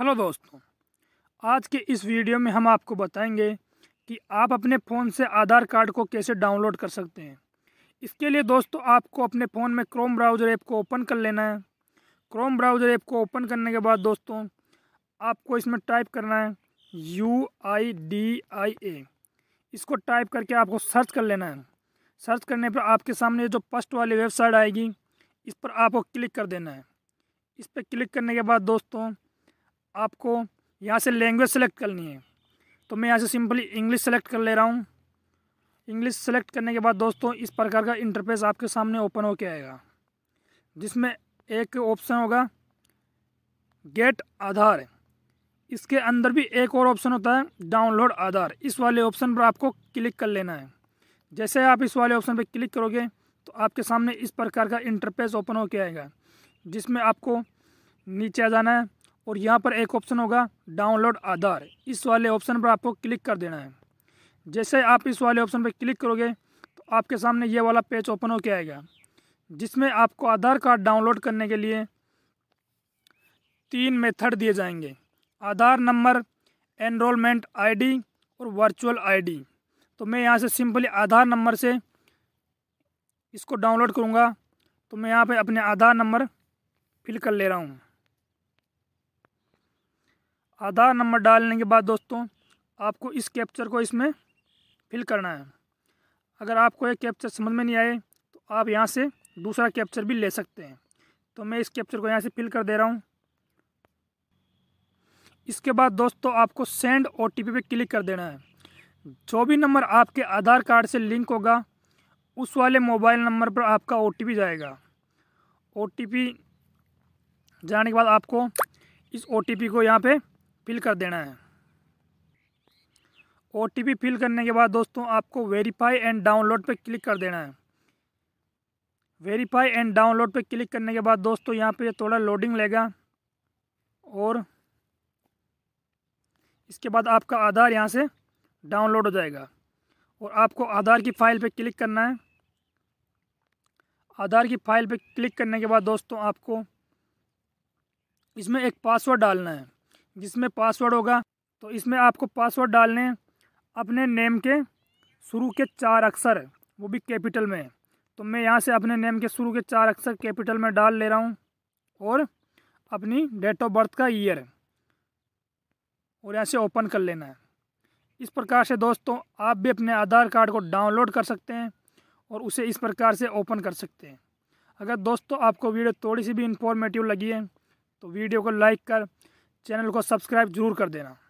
hello दोस्तों आज के इस वीडियो में हम आपको बताएंगे कि आप अपने फ़ोन से आधार कार्ड को कैसे डाउनलोड कर सकते हैं इसके लिए दोस्तों आपको अपने फ़ोन में क्रोम ब्राउज़र ऐप को ओपन कर लेना है क्रोम ब्राउज़र ऐप को ओपन करने के बाद दोस्तों आपको इसमें टाइप करना है यू आई डी आई ए इसको टाइप करके आपको सर्च कर लेना है सर्च करने पर आपके सामने जो फर्स्ट वाली वेबसाइट आएगी इस पर आपको क्लिक कर देना है इस पर क्लिक करने के बाद दोस्तों आपको यहाँ से लैंग्वेज सेलेक्ट करनी है तो मैं यहाँ से सिंपली इंग्लिश सेलेक्ट कर ले रहा हूँ इंग्लिश सेलेक्ट करने के बाद दोस्तों इस प्रकार का इंटरफेस आपके सामने ओपन हो के आएगा जिसमें एक ऑप्शन होगा गेट आधार इसके अंदर भी एक और ऑप्शन होता है डाउनलोड आधार इस वाले ऑप्शन पर आपको क्लिक कर लेना है जैसे आप इस वाले ऑप्शन पर क्लिक करोगे तो आपके सामने इस प्रकार का इंटरफेस ओपन हो के आएगा जिसमें आपको नीचे आ जाना है और यहाँ पर एक ऑप्शन होगा डाउनलोड आधार इस वाले ऑप्शन पर आपको क्लिक कर देना है जैसे आप इस वाले ऑप्शन पर क्लिक करोगे तो आपके सामने ये वाला पेज ओपन हो के आएगा जिसमें आपको आधार कार्ड डाउनलोड करने के लिए तीन मेथड दिए जाएंगे आधार नंबर एनरोलमेंट आईडी और वर्चुअल आईडी तो मैं यहाँ से सिंपली आधार नंबर से इसको डाउनलोड करूँगा तो मैं यहाँ पे अपने आधार नंबर फिल कर ले रहा हूँ आधार नंबर डालने के बाद दोस्तों आपको इस कैप्चर को इसमें फिल करना है अगर आपको ये कैप्चर समझ में नहीं आए तो आप यहाँ से दूसरा कैप्चर भी ले सकते हैं तो मैं इस कैप्चर को यहाँ से फिल कर दे रहा हूँ इसके बाद दोस्तों आपको सेंड ओ टी पे क्लिक कर देना है जो भी नंबर आपके आधार कार्ड से लिंक होगा उस वाले मोबाइल नंबर पर आपका ओ जाएगा ओ जाने के बाद आपको इस ओ को यहाँ पे फिल कर देना है ओ फिल करने के बाद दोस्तों आपको वेरीफाई एंड डाउनलोड पर क्लिक कर देना है वेरीफाई एंड डाउनलोड पर क्लिक करने के बाद दोस्तों यहाँ पे थोड़ा लोडिंग लेगा और इसके बाद आपका आधार यहाँ से डाउनलोड हो जाएगा और आपको आधार की फ़ाइल पर क्लिक करना है आधार की फ़ाइल पर क्लिक करने के बाद दोस्तों आपको इसमें एक पासवर्ड डालना है जिसमें पासवर्ड होगा तो इसमें आपको पासवर्ड डालने अपने नेम के शुरू के चार अक्षर वो भी कैपिटल में तो मैं यहाँ से अपने नेम के शुरू के चार अक्षर कैपिटल में डाल ले रहा हूँ और अपनी डेट ऑफ बर्थ का ईयर और यहाँ से ओपन कर लेना है इस प्रकार से दोस्तों आप भी अपने आधार कार्ड को डाउनलोड कर सकते हैं और उसे इस प्रकार से ओपन कर सकते हैं अगर दोस्तों आपको वीडियो थोड़ी सी भी इंफॉर्मेटिव लगी है तो वीडियो को लाइक कर चैनल को सब्सक्राइब जरूर कर देना